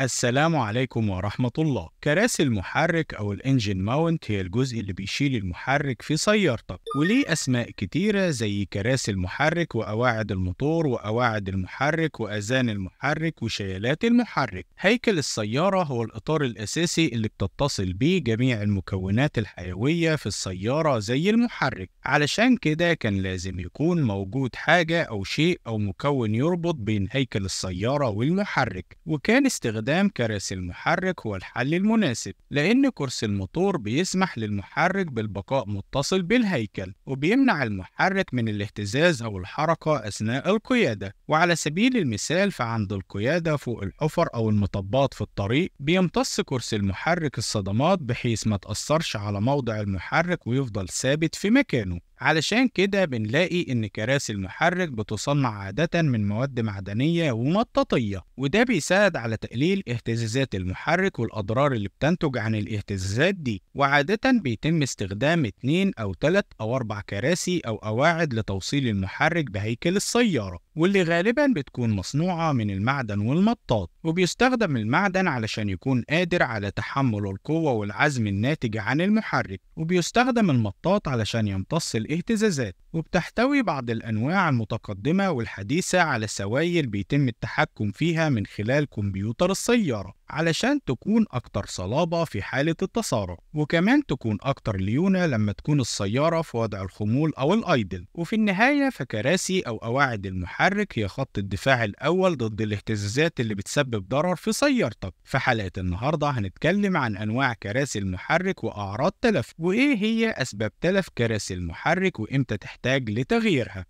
السلام عليكم ورحمة الله كراسي المحرك أو الانجن ماونت هي الجزء اللي بيشيل المحرك في سيارتك وليه أسماء كتيرة زي كراسي المحرك وأواعد الموتور وأواعد المحرك وأذان المحرك وشيالات المحرك هيكل السيارة هو الإطار الأساسي اللي بتتصل بيه جميع المكونات الحيوية في السيارة زي المحرك علشان كده كان لازم يكون موجود حاجة أو شيء أو مكون يربط بين هيكل السيارة والمحرك وكان استخدام استخدام كراسي المحرك هو الحل المناسب لأن كرسي الموتور بيسمح للمحرك بالبقاء متصل بالهيكل وبيمنع المحرك من الاهتزاز أو الحركة أثناء القيادة وعلى سبيل المثال فعند القيادة فوق الحفر أو المطبات في الطريق بيمتص كرسي المحرك الصدمات بحيث ما تأثرش على موضع المحرك ويفضل ثابت في مكانه علشان كده بنلاقي إن كراسي المحرك بتصنع عادة من مواد معدنية ومطاطية وده بيساعد على تقليل اهتزازات المحرك والأضرار اللي بتنتج عن الاهتزازات دي وعادة بيتم استخدام 2 أو 3 أو 4 كراسي أو قواعد لتوصيل المحرك بهيكل السيارة واللي غالبا بتكون مصنوعة من المعدن والمطاط وبيستخدم المعدن علشان يكون قادر على تحمل القوة والعزم الناتج عن المحرك وبيستخدم المطاط علشان يمتص الاهتزازات وبتحتوي بعض الأنواع المتقدمة والحديثة على سوائل بيتم التحكم فيها من خلال كمبيوتر السيارة علشان تكون أكتر صلابة في حالة التسارع وكمان تكون أكتر ليونة لما تكون السيارة في وضع الخمول أو الأيدل وفي النهاية فكراسي أو قواعد المحرك المحرك هي خط الدفاع الأول ضد الاهتزازات اللي بتسبب ضرر في سيارتك في حلقة النهاردة هنتكلم عن أنواع كراسي المحرك وأعراض تلف وإيه هي أسباب تلف كراسي المحرك وإمتى تحتاج لتغييرها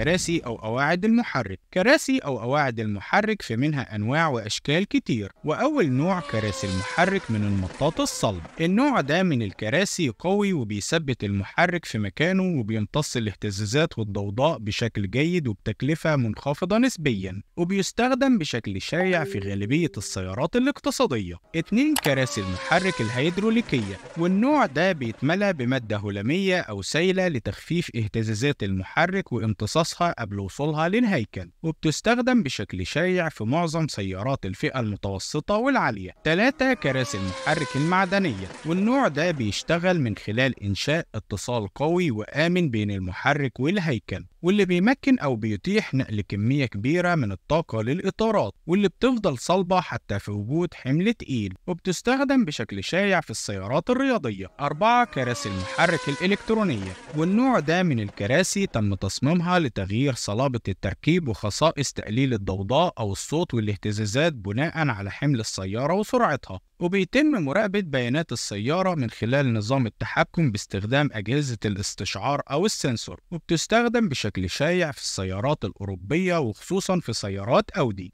كراسي أو قواعد المحرك كراسي أو قواعد المحرك في منها أنواع وأشكال كتير وأول نوع كراسي المحرك من المطاط الصلب النوع ده من الكراسي قوي وبيثبت المحرك في مكانه وبيمتص الاهتزازات والضوضاء بشكل جيد وبتكلفة منخفضة نسبيا وبيستخدم بشكل شائع في غالبية السيارات الاقتصادية اتنين كراسي المحرك الهيدروليكية والنوع ده بيتملى بمادة هلامية أو سائلة لتخفيف اهتزازات المحرك وامتصاص تفحصها قبل وصولها للهيكل وبتستخدم بشكل شائع في معظم سيارات الفئة المتوسطة والعالية ثلاثة كراسي المحرك المعدنية والنوع ده بيشتغل من خلال إنشاء اتصال قوي وآمن بين المحرك والهيكل واللي بيمكن أو بيتيح نقل كمية كبيرة من الطاقة للإطارات واللي بتفضل صلبة حتى في وجود حمل تقيل وبتستخدم بشكل شائع في السيارات الرياضية أربعة كراسي المحرك الإلكترونية والنوع ده من الكراسي تم تصميمها لتغيير صلابة التركيب وخصائص تقليل الضوضاء أو الصوت والاهتزازات بناء على حمل السيارة وسرعتها وبيتم مراقبة بيانات السيارة من خلال نظام التحكم باستخدام أجهزة الاستشعار أو السنسور وبتستخدم بشكل شائع في السيارات الأوروبية وخصوصا في سيارات أودي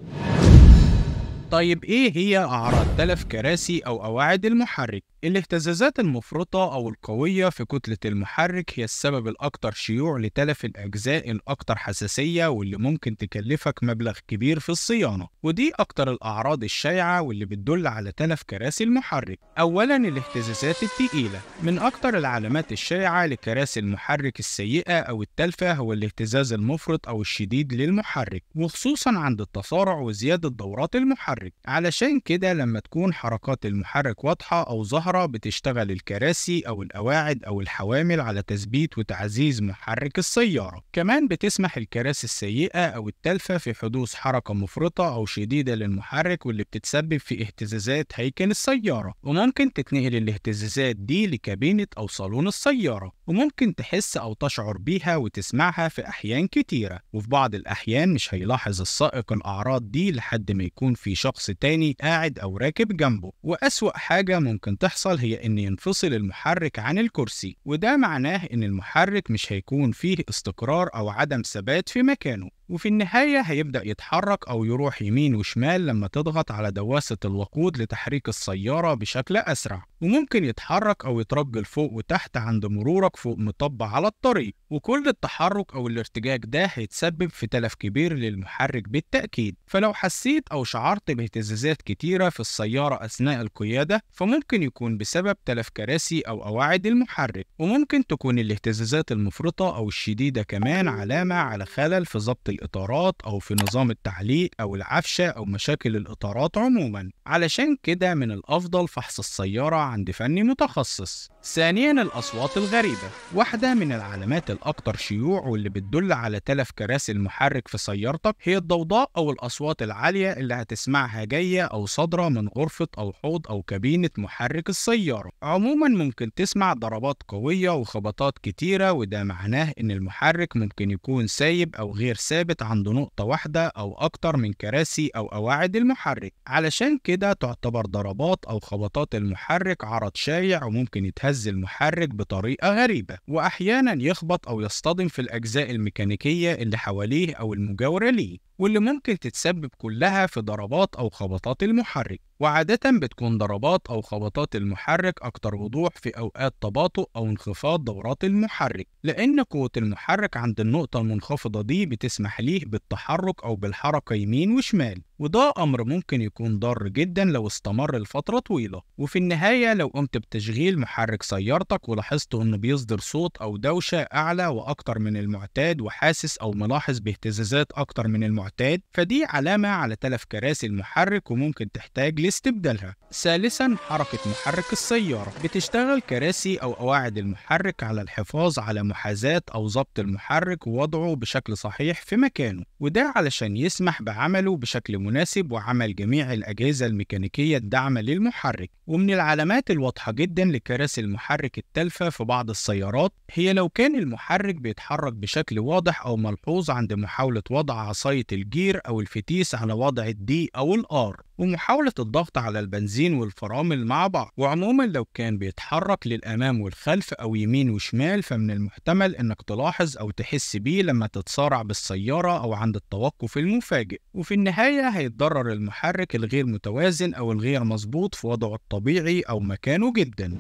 طيب إيه هي أعراض تلف كراسي أو قواعد المحرك؟ الاهتزازات المفرطة أو القوية في كتلة المحرك هي السبب الأكثر شيوع لتلف الأجزاء الأكثر حساسية واللي ممكن تكلفك مبلغ كبير في الصيانة ودي أكثر الأعراض الشائعة واللي بتدل على تلف كراسي المحرك أولا الاهتزازات الثقيلة من أكثر العلامات الشائعة لكراسي المحرك السيئة أو التلفة هو الاهتزاز المفرط أو الشديد للمحرك وخصوصا عند التسارع وزيادة دورات المحرك المحرك علشان كده لما تكون حركات المحرك واضحة أو ظاهرة بتشتغل الكراسي أو القواعد أو الحوامل على تثبيت وتعزيز محرك السيارة كمان بتسمح الكراسي السيئة أو التلفة في حدوث حركة مفرطة أو شديدة للمحرك واللي بتتسبب في اهتزازات هيكل السيارة وممكن تتنقل الاهتزازات دي لكابينة أو صالون السيارة وممكن تحس أو تشعر بيها وتسمعها في أحيان كتيرة وفي بعض الأحيان مش هيلاحظ السائق الأعراض دي لحد ما يكون في شخص شخص تاني قاعد أو راكب جنبه وأسوأ حاجة ممكن تحصل هي إن ينفصل المحرك عن الكرسي وده معناه إن المحرك مش هيكون فيه استقرار أو عدم ثبات في مكانه وفي النهاية هيبدأ يتحرك أو يروح يمين وشمال لما تضغط على دواسة الوقود لتحريك السيارة بشكل أسرع وممكن يتحرك أو يترجل فوق وتحت عند مرورك فوق مطب على الطريق وكل التحرك أو الارتجاج ده هيتسبب في تلف كبير للمحرك بالتأكيد فلو حسيت أو شعرت باهتزازات كتيرة في السيارة أثناء القيادة فممكن يكون بسبب تلف كراسي أو قواعد المحرك وممكن تكون الاهتزازات المفرطة أو الشديدة كمان علامة على خلل في ضبط الإطارات أو في نظام التعليق أو العفشة أو مشاكل الإطارات عموما علشان كده من الأفضل فحص السيارة عند فني متخصص ثانيا الأصوات الغريبة واحدة من العلامات الأكثر شيوع واللي بتدل على تلف كراسي المحرك في سيارتك هي الضوضاء أو الأصوات العالية اللي هتسمعها جاية أو صادرة من غرفة أو حوض أو كابينة محرك السيارة عموما ممكن تسمع ضربات قوية وخبطات كتيرة وده معناه إن المحرك ممكن يكون سايب أو غير سايب ثابت عند نقطة واحدة أو أكتر من كراسي أو قواعد المحرك علشان كده تعتبر ضربات أو خبطات المحرك عرض شايع وممكن يتهز المحرك بطريقة غريبة وأحيانا يخبط أو يصطدم في الأجزاء الميكانيكية اللي حواليه أو المجاورة ليه واللي ممكن تتسبب كلها في ضربات أو خبطات المحرك وعادة بتكون ضربات أو خبطات المحرك أكتر وضوح في أوقات تباطؤ أو انخفاض دورات المحرك لأن قوة المحرك عند النقطة المنخفضة دي بتسمح التحليه بالتحرك أو بالحركة يمين وشمال وده أمر ممكن يكون ضار جدا لو استمر لفترة طويلة وفي النهاية لو قمت بتشغيل محرك سيارتك ولاحظت إنه بيصدر صوت أو دوشة أعلى وأكتر من المعتاد وحاسس أو ملاحظ باهتزازات أكتر من المعتاد فدي علامة على تلف كراسي المحرك وممكن تحتاج لاستبدالها ثالثا حركة محرك السيارة بتشتغل كراسي أو قواعد المحرك على الحفاظ على محاذاة أو ضبط المحرك ووضعه بشكل صحيح في مكانه وده علشان يسمح بعمله بشكل المناسب وعمل جميع الأجهزة الميكانيكية الداعمة للمحرك ومن العلامات الواضحة جدا لكراسي المحرك التالفة في بعض السيارات هي لو كان المحرك بيتحرك بشكل واضح أو ملحوظ عند محاولة وضع عصاية الجير أو الفتيس على وضع الدي أو الآر ومحاولة الضغط على البنزين والفرامل مع بعض وعموما لو كان بيتحرك للأمام والخلف أو يمين وشمال فمن المحتمل إنك تلاحظ أو تحس بيه لما تتسارع بالسيارة أو عند التوقف المفاجئ وفي النهاية هيتضرر المحرك الغير متوازن أو الغير مظبوط في وضعه الطبيعي أو مكانه جدا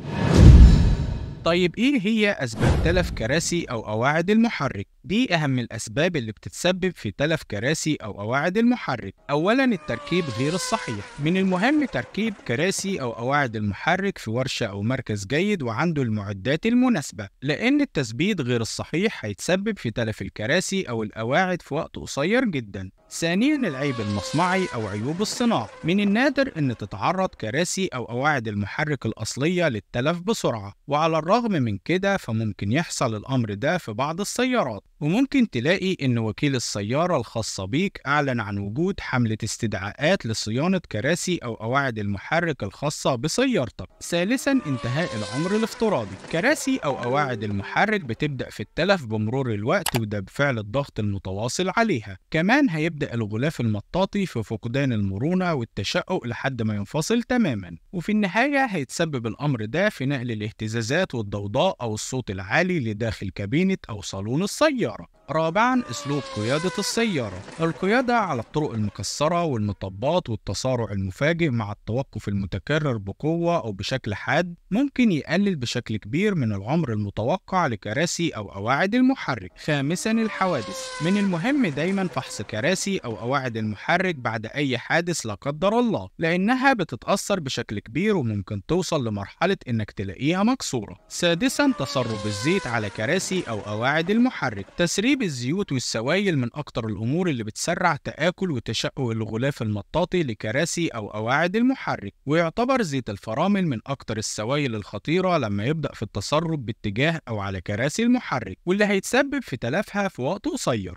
طيب ايه هي اسباب تلف كراسي او قواعد المحرك دي أهم الأسباب اللي بتتسبب في تلف كراسي أو قواعد المحرك أولا التركيب غير الصحيح من المهم تركيب كراسي أو قواعد المحرك في ورشة أو مركز جيد وعنده المعدات المناسبة لأن التثبيت غير الصحيح هيتسبب في تلف الكراسي أو القواعد في وقت قصير جدا ثانيا العيب المصنعي أو عيوب الصناعة من النادر أن تتعرض كراسي أو قواعد المحرك الأصلية للتلف بسرعة وعلى الرغم من كده فممكن يحصل الأمر ده في بعض السيارات وممكن تلاقي إن وكيل السيارة الخاصة بيك أعلن عن وجود حملة استدعاءات لصيانة كراسي أو قواعد المحرك الخاصة بسيارتك. ثالثاً انتهاء العمر الافتراضي. كراسي أو قواعد المحرك بتبدأ في التلف بمرور الوقت وده بفعل الضغط المتواصل عليها. كمان هيبدأ الغلاف المطاطي في فقدان المرونة والتشقق لحد ما ينفصل تماماً. وفي النهاية هيتسبب الأمر ده في نقل الاهتزازات والضوضاء أو الصوت العالي لداخل كابينة أو صالون السيارة. السيارة رابعا اسلوب قيادة السيارة القيادة على الطرق المكسرة والمطبات والتسارع المفاجئ مع التوقف المتكرر بقوة او بشكل حاد ممكن يقلل بشكل كبير من العمر المتوقع لكراسي او قواعد المحرك خامسا الحوادث من المهم دايما فحص كراسي او قواعد المحرك بعد اي حادث لا قدر الله لانها بتتأثر بشكل كبير وممكن توصل لمرحلة انك تلاقيها مكسورة سادسا تسرب الزيت على كراسي او قواعد المحرك تسريب الزيوت والسوائل من أكتر الأمور اللي بتسرع تآكل وتشقق الغلاف المطاطي لكراسي أو قواعد المحرك، ويعتبر زيت الفرامل من أكتر السوائل الخطيرة لما يبدأ في التسرب باتجاه أو على كراسي المحرك، واللي هيتسبب في تلفها في وقت قصير.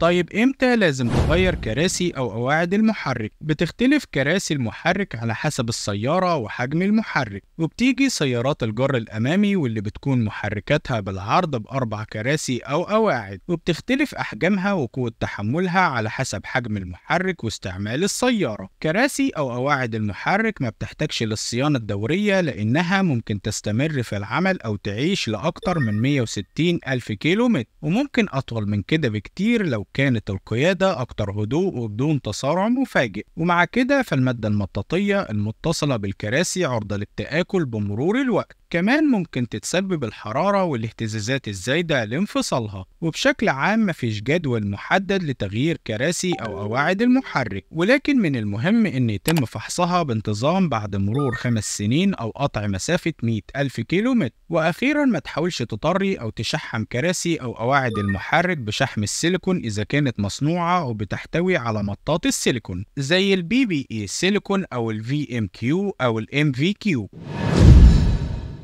طيب امتى لازم تغير كراسي او قواعد المحرك بتختلف كراسي المحرك على حسب السياره وحجم المحرك وبتيجي سيارات الجر الامامي واللي بتكون محركاتها بالعرض باربع كراسي او قواعد وبتختلف احجامها وقوه تحملها على حسب حجم المحرك واستعمال السياره كراسي او قواعد المحرك ما بتحتاجش للصيانه الدوريه لانها ممكن تستمر في العمل او تعيش لاكتر من 160 الف كيلو متر وممكن اطول من كده بكتير لو كانت القيادة أكثر هدوء وبدون تسارع مفاجئ ومع كده فالمادة المطاطية المتصلة بالكراسي عرضة للتآكل بمرور الوقت كمان ممكن تتسبب الحرارة والاهتزازات الزايدة لانفصالها وبشكل عام مفيش جدول محدد لتغيير كراسي أو قواعد المحرك ولكن من المهم أن يتم فحصها بانتظام بعد مرور خمس سنين أو قطع مسافة 100 ألف كيلو متر وأخيرا ما تحاولش تطري أو تشحم كراسي أو قواعد المحرك بشحم السيليكون إذا إذا كانت مصنوعة أو بتحتوي على مطاط السيليكون زي البي بي إي e سيليكون أو الفي إم كيو أو الإم في كيو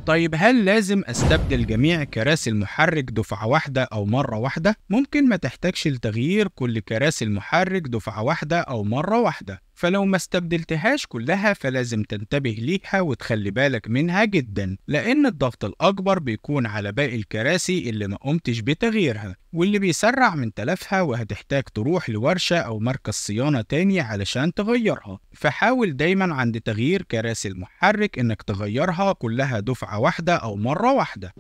طيب هل لازم استبدل جميع كراسي المحرك دفعة واحدة أو مرة واحدة؟ ممكن ما تحتاجش لتغيير كل كراسي المحرك دفعة واحدة أو مرة واحدة، فلو ما استبدلتهاش كلها فلازم تنتبه ليها وتخلي بالك منها جدا لأن الضغط الأكبر بيكون على باقي الكراسي اللي ما قمتش بتغييرها واللي بيسرع من تلفها وهتحتاج تروح لورشة أو مركز صيانة تاني علشان تغيرها فحاول دايما عند تغيير كراسي المحرك إنك تغيرها كلها دفعة واحدة أو مرة واحدة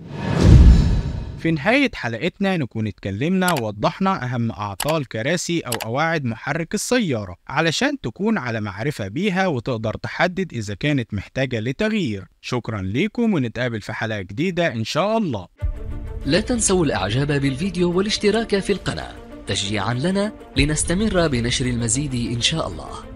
في نهاية حلقتنا نكون اتكلمنا ووضحنا أهم أعطال كراسي أو قواعد محرك السيارة علشان تكون على معرفة بيها وتقدر تحدد إذا كانت محتاجة لتغيير شكرا ليكم ونتقابل في حلقة جديدة إن شاء الله لا تنسوا الإعجاب بالفيديو والاشتراك في القناة تشجيعا لنا لنستمر بنشر المزيد إن شاء الله